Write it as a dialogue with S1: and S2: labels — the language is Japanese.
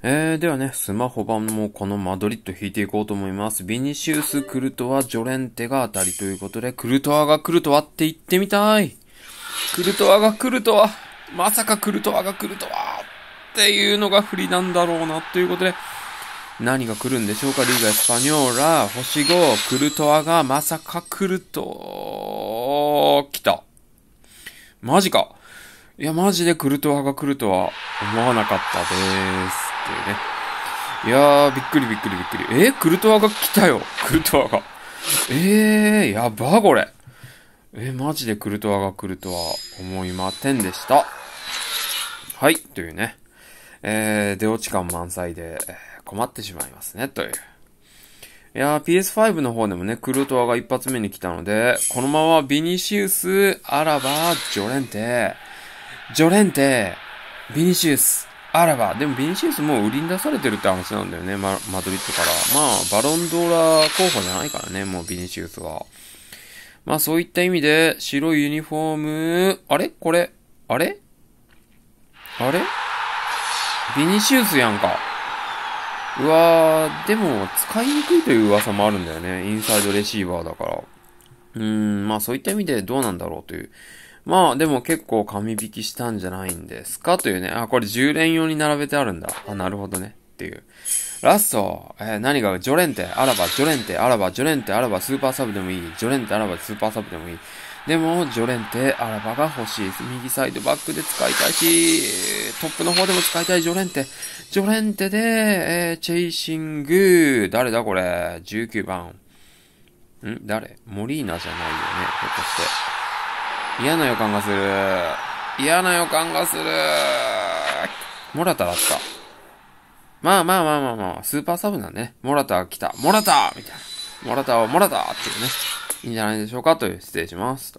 S1: えー、ではね、スマホ版もこのマドリッド引いていこうと思います。ビニシウス・クルトワ・ジョレンテが当たりということで、クルトワがクルトワって言ってみたい。クルトワがクルトワ。まさかクルトワがクルトワっていうのが不利なんだろうなということで、何が来るんでしょうかリーガ・エスパニョーラ、星5、クルトワがまさかクルト、来た。マジか。いや、マジでクルトワが来るとは思わなかったです。ていうね。いやー、びっくりびっくりびっくり。えー、クルトワが来たよ。クルトワが。えー、やばこれ。えー、マジでクルトワが来るとは思いませんでした。はい、というね。えー、出落ち感満載で、え困ってしまいますね、という。いやー、PS5 の方でもね、クルトワが一発目に来たので、このままビニシウス、あらば、ジョレンテ、ジョレンテ、ビニシウス、あらば、でもビニシウスもう売りに出されてるって話なんだよね、ママドリッドから。まあ、バロンドーラ候補じゃないからね、もうビニシウスは。まあ、そういった意味で、白いユニフォーム、あれこれ、あれあれビニシウスやんか。うわー、でも、使いにくいという噂もあるんだよね。インサイドレシーバーだから。うーん、まあそういった意味でどうなんだろうというまあ、でも結構紙引きしたんじゃないんですかというね。あ、これ10連用に並べてあるんだ。あ、なるほどね。っていう。ラスト、えー、何がジョレンテ、あらば、ジョレンテ、あらば、ジョレンテ、あらば、スーパーサブでもいい。ジョレンテ、あらば、スーパーサブでもいい。でも、ジョレンテ、アラバが欲しい。右サイドバックで使いたいし、トップの方でも使いたいジョレンテ。ジョレンテで、えー、チェイシング、誰だこれ ?19 番。ん誰モリーナじゃないよね、ひょっとして。嫌な予感がする。嫌な予感がする。モラタだった。まあまあまあまあまあ、スーパーサブなんでね。モラタ来た。モラタみたいな。モラタをモラタっていうね。いいんじゃないでしょうかという失礼します。